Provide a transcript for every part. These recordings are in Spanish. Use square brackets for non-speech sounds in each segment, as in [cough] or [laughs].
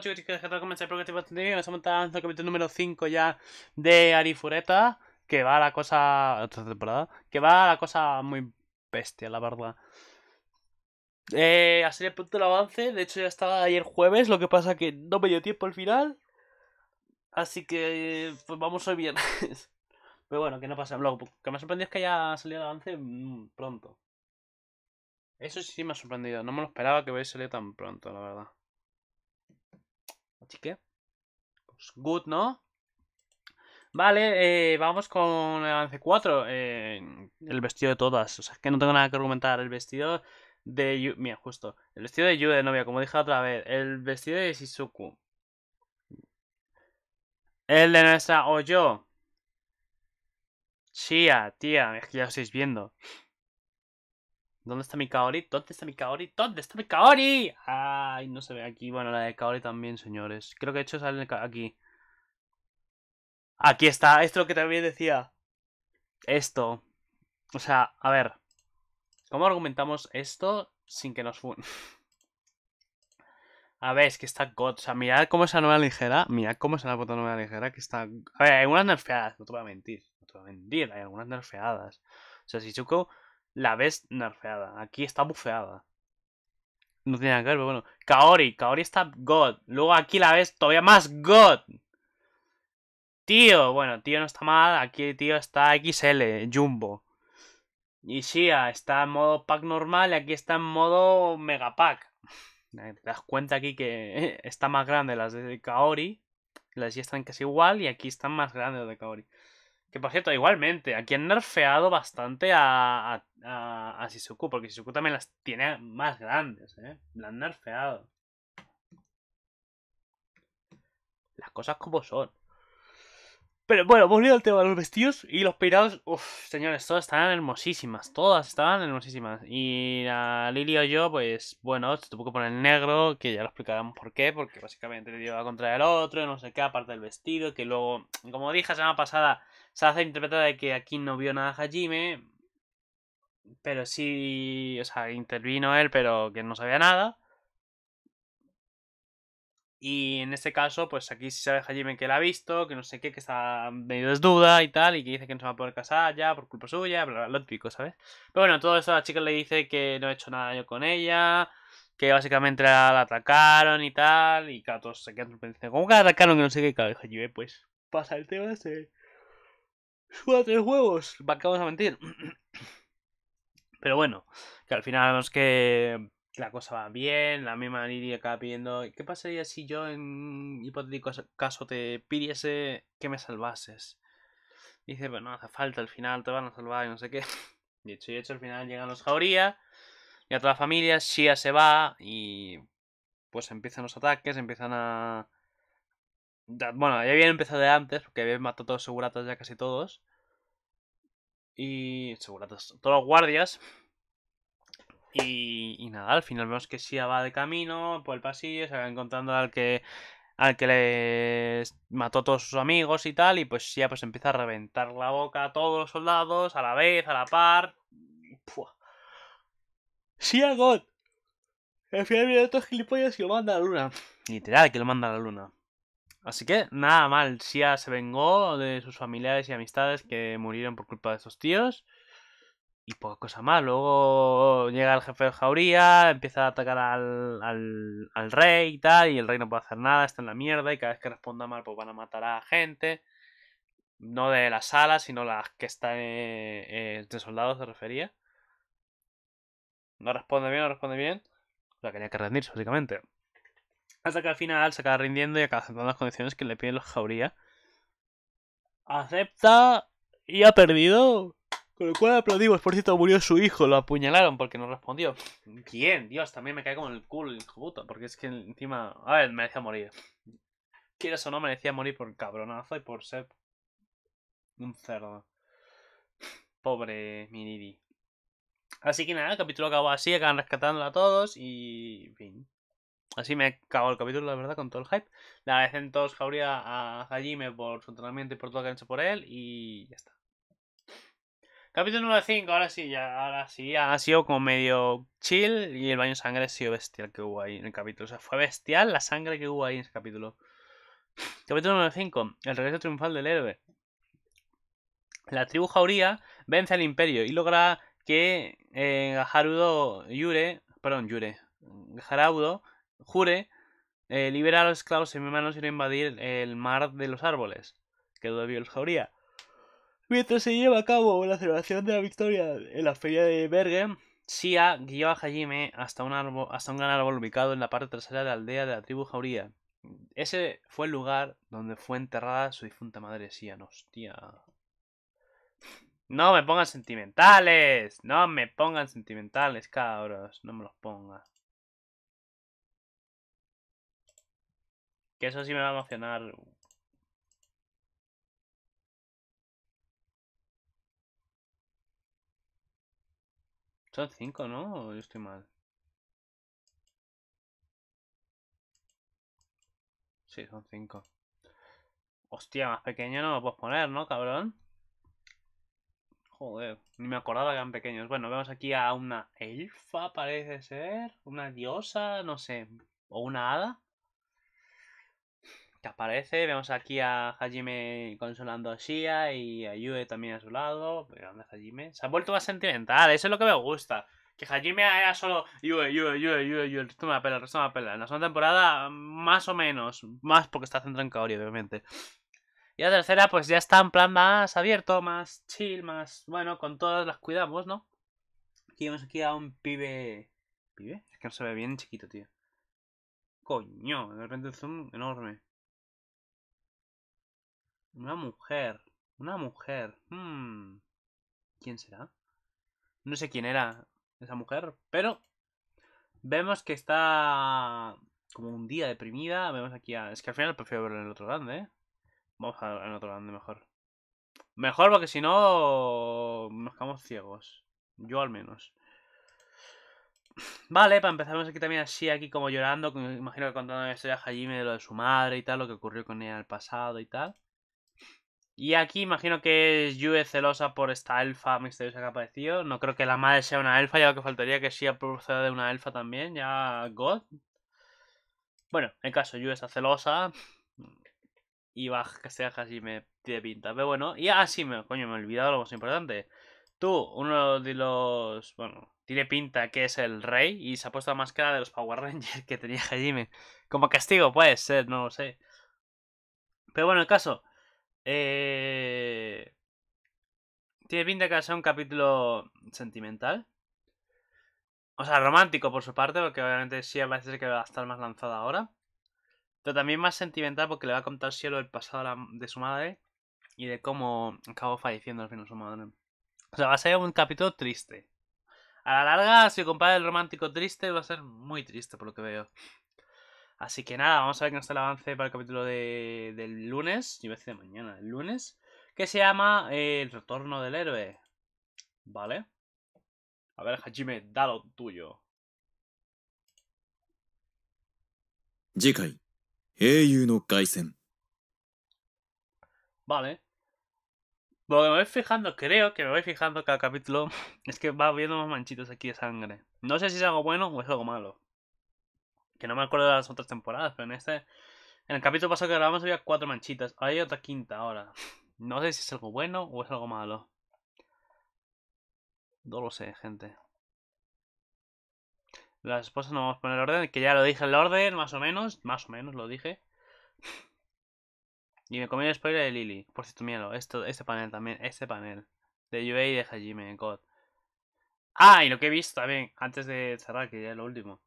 chicos, que comenzar el Nos el capítulo número 5 ya de Arifureta, que va a la cosa... Otra temporada, que va a la cosa muy bestia, la verdad. Eh, así el punto el avance, de hecho ya estaba ayer jueves, lo que pasa que no me dio tiempo al final. Así que pues vamos hoy viernes. [laughs] Pero bueno, que no pasa. Lo que me ha sorprendido es que haya salido el avance mm, pronto. Eso sí me ha sorprendido, no me lo esperaba que hubiese salido tan pronto, la verdad chique. Pues, good, ¿no? Vale, eh, vamos con el avance 4. Eh, el vestido de todas. O sea, que no tengo nada que argumentar. El vestido de Yu. Mira, justo. El vestido de Yu de novia, como dije otra vez. El vestido de Shizuku. El de nuestra Oyo. Chia, tía. Es que ya lo estáis viendo. ¿Dónde está mi Kaori? ¿Dónde está mi Kaori? ¿Dónde está mi Kaori? Ay, no se ve aquí. Bueno, la de Kaori también, señores. Creo que de hecho sale aquí. Aquí está. Esto es lo que también decía. Esto. O sea, a ver. ¿Cómo argumentamos esto sin que nos fun? [laughs] A ver, es que está God. O sea, mirad cómo es esa nueva ligera. Mirad cómo es la puta nueva ligera que está. A ver, hay algunas nerfeadas, no te voy a mentir. No te voy a mentir, hay algunas nerfeadas. O sea, chuko la ves nerfeada. Aquí está bufeada. No tiene nada que ver, pero bueno. Kaori, Kaori está God. Luego aquí la ves todavía más God. Tío, bueno, tío no está mal. Aquí tío está XL, Jumbo. Y Shia está en modo pack normal y aquí está en modo mega pack. [laughs] Te das cuenta aquí que [laughs] está más grande las de Kaori. Las de Shia están casi igual y aquí están más grandes las de Kaori. Que por cierto, igualmente, aquí han nerfeado bastante a, a, a, a porque Shizuku también las tiene más grandes, ¿eh? La han nerfeado. Las cosas como son. Pero bueno, volviendo al tema de los vestidos y los peinados. Uf, señores, todas estaban hermosísimas. Todas estaban hermosísimas. Y a Lili o yo, pues bueno, se tuvo que poner negro, que ya lo explicaremos por qué. Porque básicamente le dio a contra el otro, no sé qué, aparte del vestido. Que luego, como dije la semana pasada, se hace interpreta de que aquí no vio nada Hajime, pero sí, o sea, intervino él, pero que no sabía nada. Y en este caso, pues aquí sí sabe Hajime que la ha visto, que no sé qué, que está medio desduda y tal, y que dice que no se va a poder casar ya por culpa suya, bla, bla, lo típico, ¿sabes? Pero bueno, todo eso la chica le dice que no he hecho nada yo con ella, que básicamente la, atacaron y tal, y claro, todos se quedan sorprendidos. ¿Cómo que la atacaron? Que no sé qué, claro, Hajime, pues pasa el tema ese. Juega tres huevos. va a mentir. [clears throat] Pero bueno, que al final vemos que la cosa va bien, la misma línea acaba pidiendo. ¿Qué pasaría si yo en hipotético caso te pidiese que me salvases? dice, pero pues no hace falta, al final te van a salvar y no sé qué. De [laughs] hecho y hecho, al final llegan los Jauría, y a toda la familia, Shia se va y pues empiezan los ataques, empiezan a... Bueno, ya habían empezado de antes, porque habían matado a todos seguratas ya casi todos. Y segura todos los guardias. Y, nada, al final vemos que Sia va de camino por el pasillo, se va encontrando al que al que le mató a todos sus amigos y tal, y pues Sia pues empieza a reventar la boca a todos los soldados, a la vez, a la par. Pua. Sia God. Al final viene otro gilipollas y lo manda a la luna. Literal, que lo manda a la luna. Así que nada mal, Sia se vengó de sus familiares y amistades que murieron por culpa de sus tíos. Y poca cosa más. Luego llega el jefe de Jauría, empieza a atacar al, al, rey y tal, y el rey no puede hacer nada, está en la mierda, y cada vez que responda mal, pues van a matar a gente. No de las sala, sino las que están entre eh, eh, de soldados, se refería. No responde bien, no responde bien. la sea, tenía que rendirse, básicamente. Hasta que al final se acaba rindiendo y acaba aceptando las condiciones que le piden los jauría. Acepta y ha perdido. Con lo cual aplaudimos. Por cierto, murió su hijo, lo apuñalaron porque no respondió. ¿Quién? Dios, también me cae como el culo el Porque es que encima. A ver, merecía morir. Quieres o no, merecía morir por cabronazo y por ser. Un cerdo. Pobre Minidi. Así que nada, el capítulo acabó así, acaban rescatándola a todos y. fin. Así me he el capítulo, la verdad, con todo el hype. Le agradecen todos Jauría a Hajime por su entrenamiento y por todo lo que ha hecho por él. Y ya está. Capítulo número 5, ahora sí, ya, ahora sí, ha sido como medio chill. Y el baño de sangre ha sido bestial que hubo ahí en el capítulo. O sea, fue bestial la sangre que hubo ahí en ese capítulo. Capítulo número 5, el regreso triunfal del héroe. La tribu Jauría vence al imperio y logra que eh, Harudo Yure, perdón, Yure, Harudo Jure liberar eh, libera a los esclavos en mi mano a invadir el mar de los árboles, que Dodovio el jauría. Mientras se lleva a cabo la celebración de la victoria en la feria de Bergen, Sia guió a Hajime hasta un, árbol, hasta un gran árbol ubicado en la parte trasera de la aldea de la tribu jauría. Ese fue el lugar donde fue enterrada su difunta madre Sia. hostia. No me pongan sentimentales. No me pongan sentimentales, cabros. No me los ponga. Que eso sí me va a emocionar. Son cinco, ¿no? O Yo estoy mal. Sí, son cinco. Hostia, más pequeño no lo puedes poner, ¿no, cabrón? Joder, ni me acordaba que eran pequeños. Bueno, vemos aquí a una elfa, parece ser. Una diosa, no sé. O una hada parece aparece. Vemos aquí a Hajime consolando a Shia y a Yue también a su lado. Pero Hajime. Se ha vuelto más sentimental, eso es lo que me gusta. Que Hajime haya solo Yue, Yue, Yue, Yue, el resto me la el resto me la En la segunda temporada, más o menos. Más porque está centrado en Kaori, obviamente. Y la tercera, pues ya está en plan más abierto, más chill, más. Bueno, con todas las cuidamos, ¿no? Aquí vemos aquí a un pibe. ¿Pibe? Es que no se ve bien chiquito, tío. Coño, de repente el zoom enorme. Una mujer. Una mujer. Hmm, ¿Quién será? No sé quién era esa mujer, pero vemos que está como un día deprimida. Vemos aquí a... Es que al final prefiero verlo en el otro grande, ¿eh? Vamos a en otro grande mejor. Mejor porque si no nos quedamos ciegos. Yo al menos. Vale, para empezar vemos aquí también así, aquí como llorando, imagino que contando la historia a Hajime de lo de su madre y tal, lo que ocurrió con ella en el pasado y tal. Y aquí imagino que es Yue celosa por esta elfa misteriosa que ha aparecido. No creo que la madre sea una elfa, ya lo que faltaría que sea proceda de una elfa también, ya God. Bueno, en caso Yue está celosa. Y va a casi me tiene pinta. Pero bueno, y así ah, me, coño, me he olvidado lo más importante. Tú, uno de los. Bueno, tiene pinta que es el rey y se ha puesto la máscara de los Power Rangers [laughs] que tenía Hajime. Como castigo, puede ser, no lo sé. Pero bueno, En caso. Eh... Tiene pinta que va a ser un capítulo sentimental. O sea, romántico por su parte, porque obviamente sí parece que va a estar más lanzada ahora. Pero también más sentimental porque le va a contar Cielo el pasado de su madre y de cómo acabó falleciendo al final su madre. O sea, va a ser un capítulo triste. A la larga, si compara el romántico triste, va a ser muy triste por lo que veo. Así que nada, vamos a ver qué nos da el avance para el capítulo de, del lunes, yo voy a decir de mañana, el lunes, que se llama eh, El retorno del héroe. ¿Vale? A ver, Hajime, da lo tuyo. Vale. Lo que me voy fijando, creo que me voy fijando cada capítulo, [laughs] es que va viendo más manchitos aquí de sangre. No sé si es algo bueno o es algo malo. Que no me acuerdo de las otras temporadas, pero en este. En el capítulo pasado que grabamos había cuatro manchitas. Ahora hay otra quinta ahora. No sé si es algo bueno o es algo malo. No lo sé, gente. Las esposas no vamos a poner orden, que ya lo dije el orden, más o menos. Más o menos lo dije. Y me comí el spoiler de Lily. Por cierto, míralo. Esto, este panel también. Este panel. De Yue y de Hajime, God. Ah, y lo que he visto también. Antes de cerrar, que ya es lo último.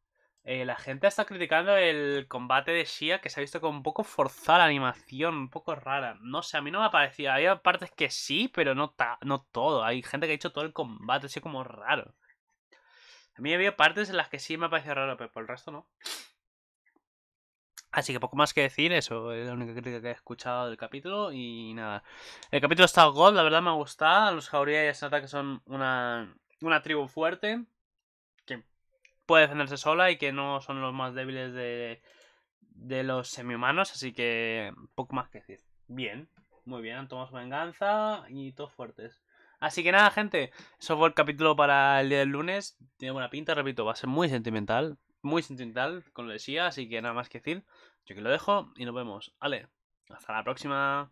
Eh, la gente está criticando el combate de Shia que se ha visto como un poco forzada la animación, un poco rara. No sé, a mí no me ha parecido. Había partes que sí, pero no, no todo. Hay gente que ha dicho todo el combate, así como raro. A mí había partes en las que sí me ha parecido raro, pero por el resto no. Así que poco más que decir, eso es la única crítica que he escuchado del capítulo y nada. El capítulo está God, la verdad me ha gustado. Los Jauría y que son una, una tribu fuerte puede defenderse sola y que no son los más débiles de, los semi-humanos, así que poco más que decir. Bien, muy bien, han venganza y todos fuertes. Así que nada, gente, eso fue el capítulo para el día del lunes. Tiene buena pinta, repito, va a ser muy sentimental, muy sentimental como lo decía, así que nada más que decir. Yo que lo dejo y nos vemos. vale hasta la próxima.